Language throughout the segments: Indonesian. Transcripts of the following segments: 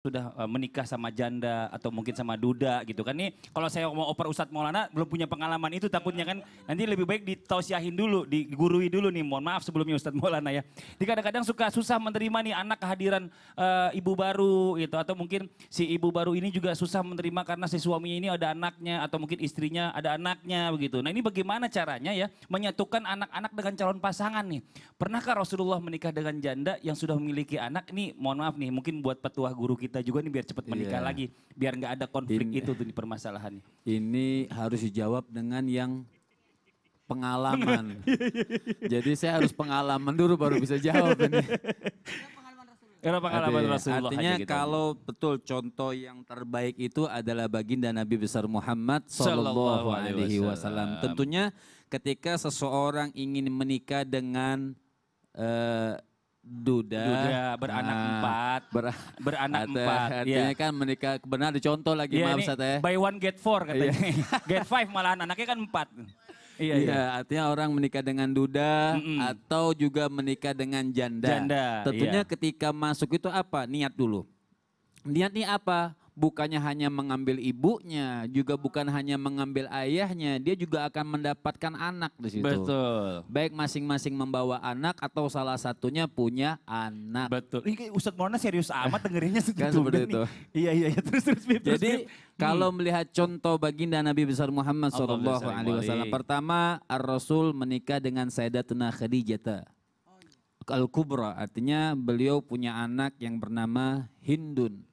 sudah eh, menikah sama janda atau mungkin sama duda gitu kan nih kalau saya mau oper Ustadz Maulana belum punya pengalaman itu takutnya kan nanti lebih baik ditausiahin dulu digurui dulu nih mohon maaf sebelumnya Ustadz Maulana ya jadi kadang-kadang suka susah menerima nih anak kehadiran uh, ibu baru gitu atau mungkin si ibu baru ini juga susah menerima karena si suami ini ada anaknya atau mungkin istrinya ada anaknya begitu nah ini bagaimana caranya ya menyatukan anak-anak dengan calon pasangan nih pernahkah Rasulullah menikah dengan janda yang sudah memiliki anak nih mohon maaf nih mungkin buat petuah guru kita kita juga nih biar cepat menikah yeah. lagi, biar nggak ada konflik ini, itu tuh di permasalahannya. Ini harus dijawab dengan yang pengalaman. Iya, iya, iya, Jadi saya harus pengalaman dulu baru bisa jawab ini. Era pengalaman Rasulullah. Artinya gitu. kalau betul contoh yang terbaik itu adalah baginda Nabi besar Muhammad Shallallahu Alaihi Wasallam. Tentunya ketika seseorang ingin menikah dengan uh, duda, duda beranak nah, empat, ber, beranak ate, empat. Artinya yeah. kan menikah benar dicontoh lagi yeah, maaf saya. By one get four katanya, iya. get five malahan anaknya kan empat. Iya, iya, iya. artinya orang menikah dengan duda mm -mm. atau juga menikah dengan janda. janda Tentunya iya. ketika masuk itu apa? Niat dulu. Niat ini apa? bukannya hanya mengambil ibunya, juga bukan hanya mengambil ayahnya, dia juga akan mendapatkan anak di situ. Betul. Baik masing-masing membawa anak atau salah satunya punya anak. Betul. Ini Ustadz Maulana serius amat dengerinnya segitu. kan seperti itu. Iya, iya, iya. Terus, terus, terus. Jadi terus. Hmm. kalau melihat contoh baginda Nabi besar Muhammad Shallallahu Alaihi Wasallam, pertama Ar Rasul menikah dengan Sayyidatuna Khadijah. Al-Kubra artinya beliau punya anak yang bernama Hindun.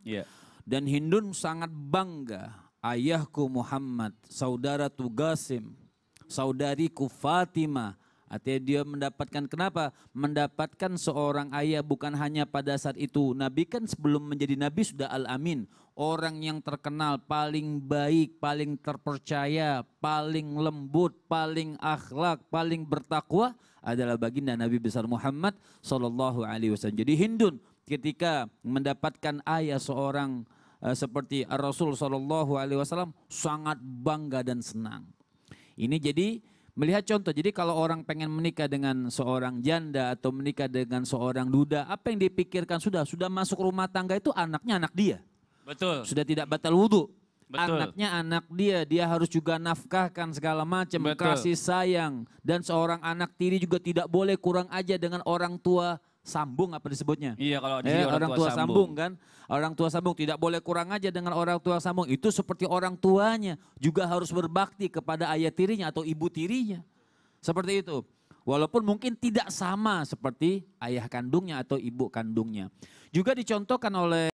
Iya. Yeah. Dan Hindun sangat bangga, ayahku Muhammad, saudara Tugasim, saudariku Fatima. Artinya dia mendapatkan kenapa? Mendapatkan seorang ayah bukan hanya pada saat itu. Nabi kan sebelum menjadi nabi sudah al-amin. Orang yang terkenal paling baik, paling terpercaya, paling lembut, paling akhlak, paling bertakwa adalah baginda Nabi besar Muhammad sallallahu alaihi wasallam. Jadi Hindun ketika mendapatkan ayah seorang uh, seperti Rasul Shallallahu Alaihi Wasallam sangat bangga dan senang. Ini jadi melihat contoh. Jadi kalau orang pengen menikah dengan seorang janda atau menikah dengan seorang duda, apa yang dipikirkan sudah sudah masuk rumah tangga itu anaknya anak dia. Betul. Sudah tidak batal wudhu. Betul. Anaknya anak dia, dia harus juga nafkahkan segala macam, kasih sayang. Dan seorang anak tiri juga tidak boleh kurang aja dengan orang tua sambung apa disebutnya? Iya kalau di eh, orang, orang tua, tua sambung. sambung kan. Orang tua sambung tidak boleh kurang aja dengan orang tua sambung. Itu seperti orang tuanya juga harus berbakti kepada ayah tirinya atau ibu tirinya. Seperti itu. Walaupun mungkin tidak sama seperti ayah kandungnya atau ibu kandungnya. Juga dicontohkan oleh